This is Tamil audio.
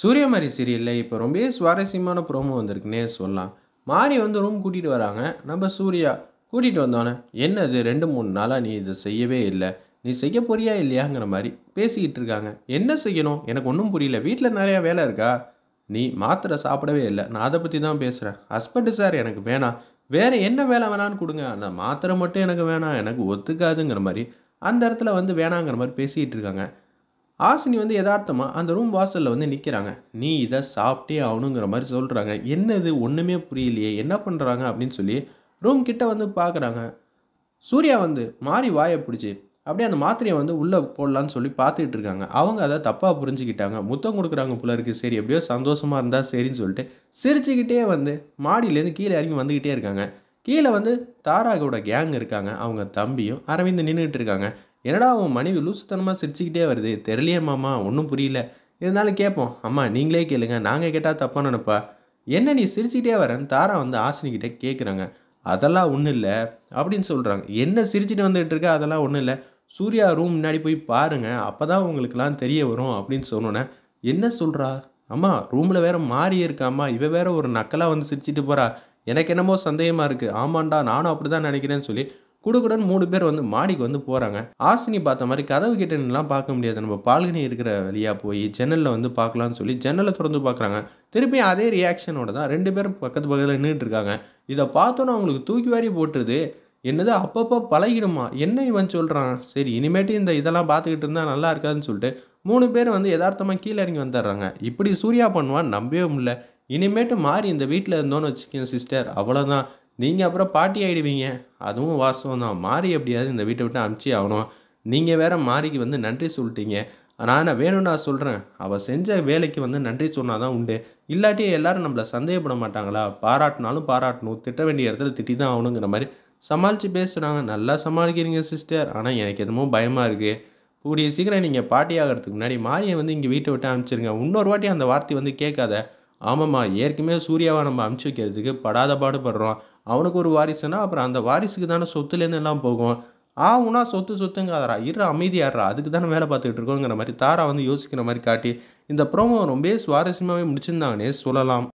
சூரியமாரி சீரியலில் இப்போ ரொம்ப சுவாரஸ்யமான ப்ரோமோ வந்திருக்குன்னே சொல்லலாம் மாரி வந்து ரூம் கூட்டிகிட்டு வராங்க நம்ம சூர்யா கூட்டிகிட்டு வந்தோன்னே என்னது ரெண்டு மூணு நாளாக நீ இதை செய்யவே இல்லை நீ செய்ய போறியா இல்லையாங்கிற மாதிரி பேசிக்கிட்டு இருக்காங்க என்ன செய்யணும் எனக்கு ஒன்றும் புரியல வீட்டில் நிறையா வேலை இருக்கா நீ மாத்திரை சாப்பிடவே இல்லை நான் அதை பற்றி தான் பேசுகிறேன் ஹஸ்பண்டு சார் எனக்கு வேணாம் வேறு என்ன வேலை வேணான்னு கொடுங்க அந்த மாத்திரை மட்டும் எனக்கு வேணாம் எனக்கு ஒத்துக்காதுங்கிற மாதிரி அந்த இடத்துல வந்து வேணாங்கிற மாதிரி பேசிகிட்டு இருக்காங்க ஆசினி வந்து யதார்த்தமாக அந்த ரூம் வாசலில் வந்து நிற்கிறாங்க நீ இதை சாப்பிட்டே ஆகணுங்கிற மாதிரி சொல்கிறாங்க என்னது ஒன்றுமே புரியலையே என்ன பண்ணுறாங்க அப்படின்னு சொல்லி ரூம் கிட்டே வந்து பார்க்குறாங்க சூர்யா வந்து மாறி வாயை பிடிச்சி அப்படியே அந்த மாத்திரையை வந்து உள்ளே போடலான்னு சொல்லி பார்த்துக்கிட்டு இருக்காங்க அவங்க அதை தப்பாக புரிஞ்சுக்கிட்டாங்க முத்தம் கொடுக்குறாங்க போல சரி எப்படியோ சந்தோஷமாக இருந்தால் சரின்னு சொல்லிட்டு சிரிச்சுக்கிட்டே வந்து மாடியிலேருந்து கீழே இறங்கி வந்துக்கிட்டே இருக்காங்க கீழே வந்து தாராகோட கேங் இருக்காங்க அவங்க தம்பியும் அரவிந்த் நின்றுட்டு இருக்காங்க என்னடா உன் மனைவி லூசுத்தனமாக சிரிச்சுக்கிட்டே வருது தெரியலையே மாமா ஒன்றும் புரியல இருந்தாலும் கேட்போம் அம்மா நீங்களே கேளுங்க நாங்கள் கேட்டால் தப்பாக என்ன நீ சிரிச்சுக்கிட்டே வரேன் தாரா வந்து ஆசினிக்கிட்ட கேட்குறாங்க அதெல்லாம் ஒன்றும் இல்லை அப்படின்னு சொல்கிறாங்க என்ன சிரிச்சுட்டு வந்துகிட்டு இருக்க அதெல்லாம் ஒன்றும் இல்லை சூர்யா ரூம் முன்னாடி போய் பாருங்கள் அப்போ தான் உங்களுக்குலாம் தெரிய வரும் அப்படின்னு சொன்னோன்னே என்ன சொல்கிறா அம்மா ரூமில் வேறு மாறி இருக்காம்மா இவ வேறு ஒரு நக்கலாக வந்து சிரிச்சிட்டு போகிறா எனக்கு என்னமோ சந்தேகமாக இருக்குது ஆமாண்டா நானும் அப்படி தான் நினைக்கிறேன்னு சொல்லி குடுக்குடன் மூணு பேர் வந்து மாடிக்கு வந்து போகிறாங்க ஆசினி பார்த்த மாதிரி கதவு கிட்டலாம் பார்க்க முடியாது நம்ம பால்கனி இருக்கிற வழியாக போய் ஜன்னலில் வந்து பார்க்கலாம்னு சொல்லி ஜன்னலை திறந்து பார்க்குறாங்க திருப்பி அதே ரியாக்ஷனோட தான் ரெண்டு பேரும் பக்கத்து பக்கத்தில் நின்றுட்டு இருக்காங்க இதை பார்த்தோன்னே அவங்களுக்கு தூக்கி வாரி போட்டுருது என்னது அப்பப்போ பழகிடுமா என்ன இவன் சொல்கிறான் சரி இனிமேட்டு இந்த இதெல்லாம் பார்த்துக்கிட்டு இருந்தால் நல்லா இருக்காதுன்னு சொல்லிட்டு மூணு பேர் வந்து யதார்த்தமாக கீழே இறங்கி வந்துடுறாங்க இப்படி சூர்யா பண்ணுவான் நம்பவே முடியல இனிமேட்டு மாறி இந்த வீட்டில் இருந்தோன்னு வச்சுக்கேன் சிஸ்டர் அவ்வளோதான் நீங்கள் அப்புறம் பாட்டி ஆகிடுவீங்க அதுவும் வாஸ்தவம் தான் மாறி எப்படியாவது இந்த வீட்டை விட்டு அனுப்பிச்சி ஆகணும் நீங்கள் வேறு மாறிக்கு வந்து நன்றி சொல்லிட்டீங்க நான் வேணும்னு நான் சொல்கிறேன் அவள் செஞ்ச வேலைக்கு வந்து நன்றி சொன்னால் தான் உண்டு இல்லாட்டி எல்லோரும் நம்மளை சந்தேகப்பட மாட்டாங்களா பாராட்டினாலும் பாராட்டணும் திட்ட வேண்டிய இடத்துல திட்டி தான் ஆகணுங்கிற மாதிரி சமாளித்து பேசுகிறாங்க நல்லா சமாளிக்கிறீங்க சிஸ்டர் ஆனால் எனக்கு எதுவும் பயமாக இருக்குது கூடிய சீக்கிரம் நீங்கள் பாட்டி ஆகிறதுக்கு முன்னாடி மாரியை வந்து இங்கே வீட்டை விட்டு அனுப்பிச்சிருங்க இன்னொரு வாட்டி அந்த வார்த்தை வந்து கேட்காத ஆமாம்மா ஏற்கனவே சூர்யாவை நம்ம அமுச்சு வைக்கிறதுக்கு படாத பாடுபடுறோம் அவனுக்கு ஒரு வாரிசுனா அப்புறம் அந்த வாரிசுக்கு தானே சொத்துலேருந்து எல்லாம் போகும் உனா சொத்து சொத்துங்காதரா இரு அமைதியாடுறா அதுக்கு தானே வேலை பார்த்துக்கிட்டு இருக்கோங்கிற மாதிரி தாரா வந்து யோசிக்கிற மாதிரி காட்டி இந்த ப்ரோமோ ரொம்பவே சுவாரஸ்யமாகவே முடிச்சிருந்தாங்கன்னே சொல்லலாம்